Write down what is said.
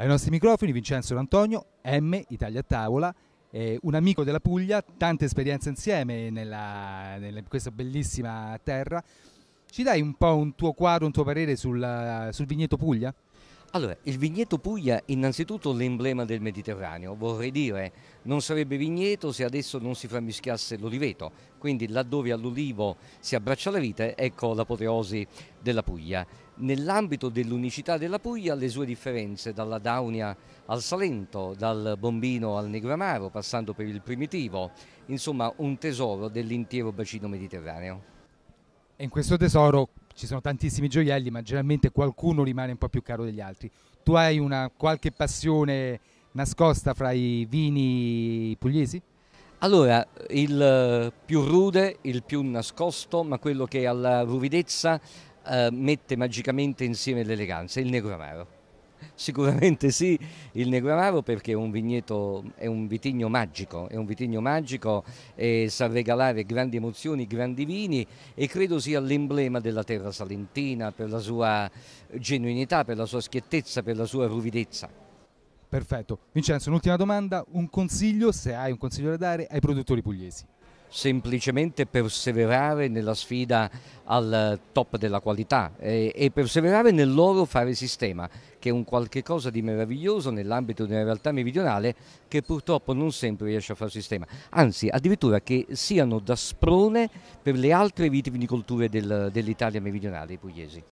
Ai nostri microfoni Vincenzo Antonio, M, Italia a Tavola, eh, un amico della Puglia, tante esperienze insieme in questa bellissima terra. Ci dai un po' un tuo quadro, un tuo parere sul, sul vigneto Puglia? Allora, il vigneto Puglia innanzitutto l'emblema del Mediterraneo, vorrei dire non sarebbe vigneto se adesso non si frammischiasse l'oliveto, quindi laddove all'olivo si abbraccia la vite, ecco l'apoteosi della Puglia. Nell'ambito dell'unicità della Puglia le sue differenze dalla Daunia al Salento, dal Bombino al Negramaro, passando per il Primitivo, insomma un tesoro dell'intero bacino mediterraneo. E in questo tesoro ci sono tantissimi gioielli, ma generalmente qualcuno rimane un po' più caro degli altri. Tu hai una qualche passione nascosta fra i vini pugliesi? Allora, il eh, più rude, il più nascosto, ma quello che alla ruvidezza eh, mette magicamente insieme l'eleganza, il negro amaro Sicuramente sì, il Negramaro perché è un vigneto, è un vitigno magico, è un vitigno magico e sa regalare grandi emozioni, grandi vini e credo sia l'emblema della terra salentina per la sua genuinità, per la sua schiettezza, per la sua ruvidezza. Perfetto. Vincenzo, un'ultima domanda, un consiglio, se hai un consiglio da dare, ai produttori pugliesi semplicemente perseverare nella sfida al top della qualità e, e, perseverare nel loro fare sistema, che è un qualche cosa di meraviglioso nell'ambito di una realtà meridionale che purtroppo non sempre riesce a fare sistema, anzi addirittura che siano da sprone per le altre vitivinicolture del, dell'Italia meridionale, i pugliesi.